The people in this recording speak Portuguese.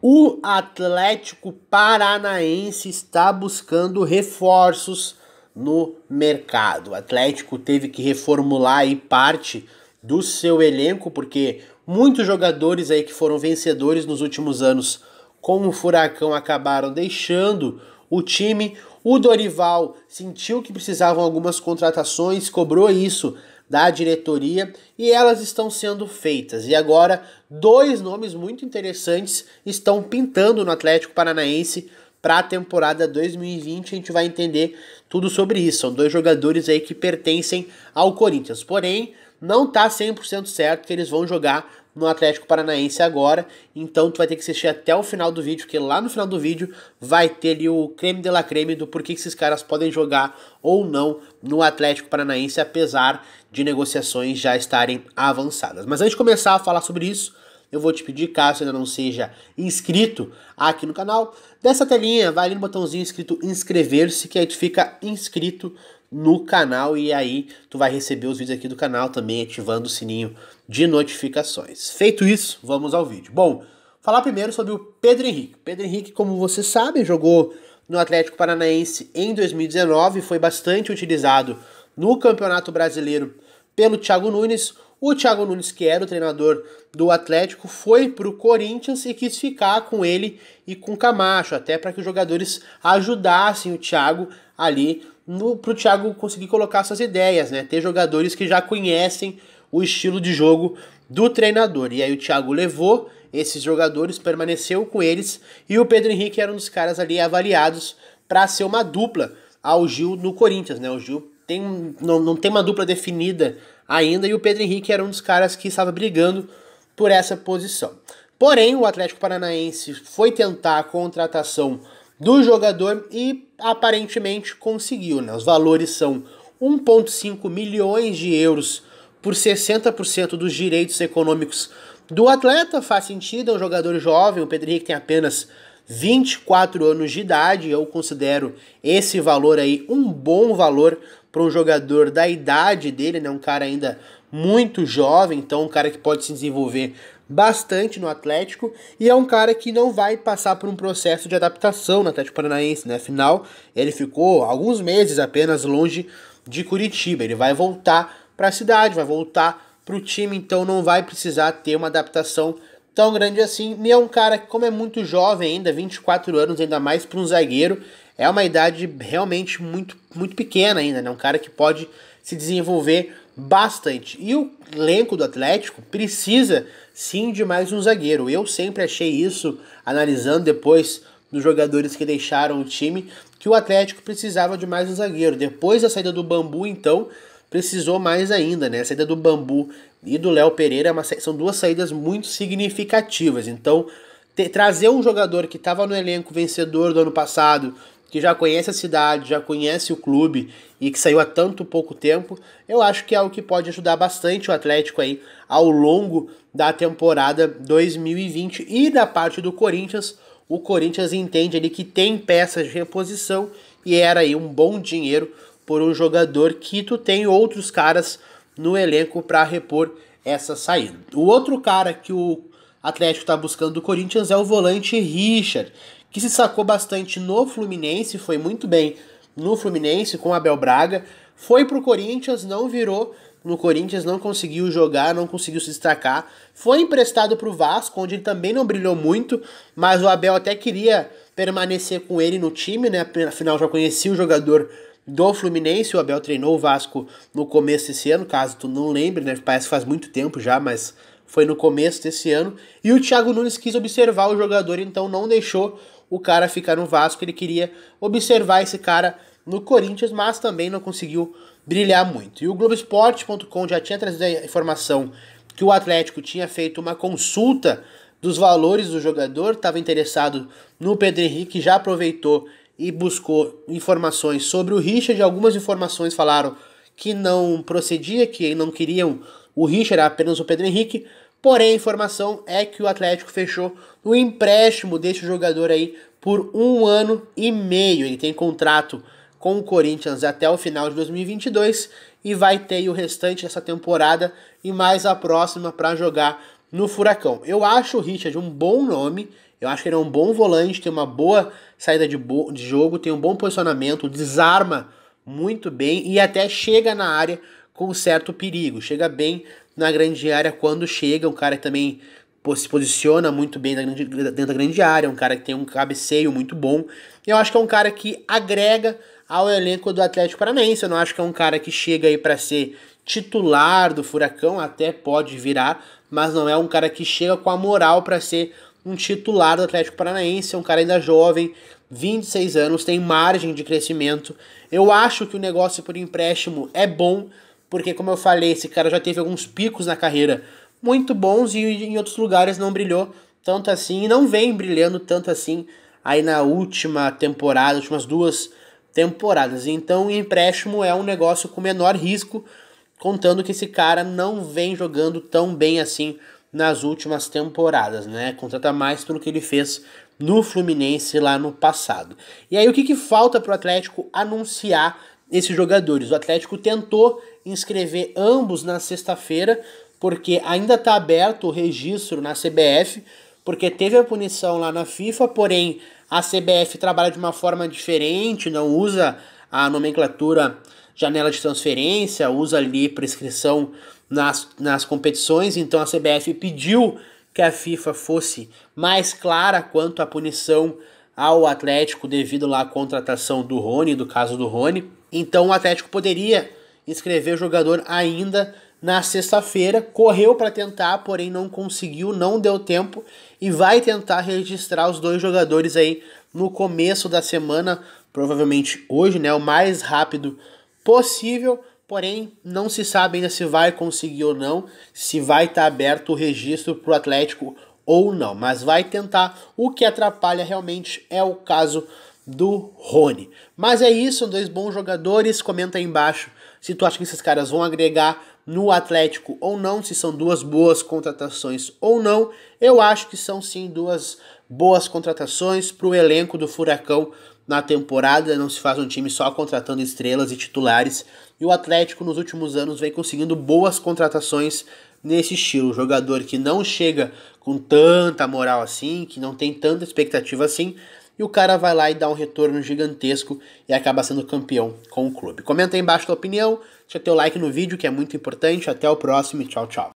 O Atlético Paranaense está buscando reforços no mercado. O Atlético teve que reformular aí parte do seu elenco, porque muitos jogadores aí que foram vencedores nos últimos anos com o Furacão acabaram deixando o time. O Dorival sentiu que precisavam algumas contratações, cobrou isso da diretoria e elas estão sendo feitas. E agora, dois nomes muito interessantes estão pintando no Atlético Paranaense para a temporada 2020. A gente vai entender tudo sobre isso. São dois jogadores aí que pertencem ao Corinthians. Porém, não tá 100% certo que eles vão jogar no Atlético Paranaense agora. Então tu vai ter que assistir até o final do vídeo, porque lá no final do vídeo vai ter ali o creme de la creme do porquê que esses caras podem jogar ou não no Atlético Paranaense, apesar de negociações já estarem avançadas. Mas antes de começar a falar sobre isso, eu vou te pedir, caso ainda não seja inscrito aqui no canal, dessa telinha, vai ali no botãozinho escrito inscrever-se, que aí tu fica inscrito no canal e aí tu vai receber os vídeos aqui do canal também ativando o sininho de notificações. Feito isso, vamos ao vídeo. Bom, falar primeiro sobre o Pedro Henrique. Pedro Henrique, como vocês sabem, jogou no Atlético Paranaense em 2019, foi bastante utilizado no Campeonato Brasileiro pelo Thiago Nunes. O Thiago Nunes, que era o treinador do Atlético, foi para o Corinthians e quis ficar com ele e com Camacho, até para que os jogadores ajudassem o Thiago ali, para o Thiago conseguir colocar suas ideias, né? Ter jogadores que já conhecem o estilo de jogo do treinador. E aí o Thiago levou esses jogadores, permaneceu com eles e o Pedro Henrique era um dos caras ali avaliados para ser uma dupla ao Gil no Corinthians, né? O Gil tem, não, não tem uma dupla definida ainda e o Pedro Henrique era um dos caras que estava brigando por essa posição. Porém, o Atlético Paranaense foi tentar a contratação do jogador e aparentemente conseguiu, né? Os valores são 1,5 milhões de euros por 60% dos direitos econômicos do atleta. Faz sentido, é um jogador jovem, o Pedro Henrique tem apenas 24 anos de idade. Eu considero esse valor aí um bom valor para um jogador da idade dele, né? Um cara ainda muito jovem, então um cara que pode se desenvolver bastante no Atlético e é um cara que não vai passar por um processo de adaptação no Atlético Paranaense, né? Afinal, ele ficou alguns meses apenas longe de Curitiba. Ele vai voltar para a cidade, vai voltar para o time, então não vai precisar ter uma adaptação tão grande assim. E é um cara que, como é muito jovem ainda, 24 anos, ainda mais para um zagueiro, é uma idade realmente muito, muito pequena ainda, né? Um cara que pode se desenvolver bastante. E o elenco do Atlético precisa sim de mais um zagueiro. Eu sempre achei isso, analisando depois dos jogadores que deixaram o time, que o Atlético precisava de mais um zagueiro. Depois da saída do Bambu, então, precisou mais ainda, né? A saída do Bambu e do Léo Pereira é são duas saídas muito significativas. Então, trazer um jogador que estava no elenco vencedor do ano passado, que já conhece a cidade, já conhece o clube e que saiu há tanto pouco tempo, eu acho que é algo que pode ajudar bastante o Atlético aí ao longo da temporada 2020 e da parte do Corinthians. O Corinthians entende ali que tem peças de reposição e era aí um bom dinheiro por um jogador que tu tem outros caras no elenco para repor essa saída. O outro cara que o Atlético está buscando do Corinthians é o volante Richard, que se sacou bastante no Fluminense, foi muito bem no Fluminense com Abel Braga, foi pro Corinthians, não virou no Corinthians, não conseguiu jogar, não conseguiu se destacar, foi emprestado pro Vasco, onde ele também não brilhou muito, mas o Abel até queria permanecer com ele no time, né? Afinal já conhecia o jogador do Fluminense. O Abel treinou o Vasco no começo desse ano, caso tu não lembre, né? Parece que faz muito tempo já, mas foi no começo desse ano. E o Thiago Nunes quis observar o jogador, então não deixou o cara ficar no Vasco. Ele queria observar esse cara no Corinthians, mas também não conseguiu brilhar muito. E o Globoesporte.com já tinha trazido a informação que o Atlético tinha feito uma consulta dos valores do jogador, estava interessado no Pedro Henrique, já aproveitou e buscou informações sobre o Richard. Algumas informações falaram que não procedia, que não queriam o Richard, apenas o Pedro Henrique. Porém, a informação é que o Atlético fechou o empréstimo deste jogador aí por um ano e meio. Ele tem contrato com o Corinthians até o final de 2022 e vai ter o restante dessa temporada e mais a próxima para jogar no Furacão. Eu acho o Richard um bom nome, eu acho que ele é um bom volante, tem uma boa saída de, bo de jogo, tem um bom posicionamento, desarma muito bem e até chega na área com certo perigo. Chega bem na grande área quando chega, um cara que também se posiciona muito bem dentro da grande área, um cara que tem um cabeceio muito bom. Eu acho que é um cara que agrega ao elenco do Atlético Paranaense. Eu não acho que é um cara que chega aí para ser titular do Furacão, até pode virar, mas não é um cara que chega com a moral para ser um titular do Atlético Paranaense, é um cara ainda jovem, 26 anos, tem margem de crescimento. Eu acho que o negócio por empréstimo é bom, porque como eu falei, esse cara já teve alguns picos na carreira muito bons e em outros lugares não brilhou tanto assim e não vem brilhando tanto assim aí na última temporada, últimas duas temporadas. Então, empréstimo é um negócio com menor risco contando que esse cara não vem jogando tão bem assim nas últimas temporadas, né? Contrata mais pelo que ele fez no Fluminense lá no passado. E aí o que, que falta para o Atlético anunciar esses jogadores? O Atlético tentou inscrever ambos na sexta-feira, porque ainda está aberto o registro na CBF, porque teve a punição lá na FIFA, porém a CBF trabalha de uma forma diferente, não usa a nomenclatura janela de transferência, usa ali prescrição nas, nas competições, então a CBF pediu que a FIFA fosse mais clara quanto à punição ao Atlético devido lá à contratação do Rony, do caso do Rony. Então o Atlético poderia inscrever o jogador ainda na sexta-feira, correu para tentar, porém não conseguiu, não deu tempo e vai tentar registrar os dois jogadores aí no começo da semana, provavelmente hoje, né, o mais rápido possível, porém não se sabe ainda se vai conseguir ou não, se vai estar tá aberto o registro para o Atlético ou não, mas vai tentar. O que atrapalha realmente é o caso do Rony. Mas é isso, dois bons jogadores. Comenta aí embaixo se tu acha que esses caras vão agregar no Atlético ou não, se são duas boas contratações ou não. Eu acho que são sim duas boas contratações para o elenco do Furacão na temporada, não se faz um time só contratando estrelas e titulares, e o Atlético nos últimos anos vem conseguindo boas contratações nesse estilo. Jogador que não chega com tanta moral assim, que não tem tanta expectativa assim, e o cara vai lá e dá um retorno gigantesco e acaba sendo campeão com o clube. Comenta aí embaixo a tua opinião, deixa teu like no vídeo que é muito importante. Até o próximo e tchau, tchau.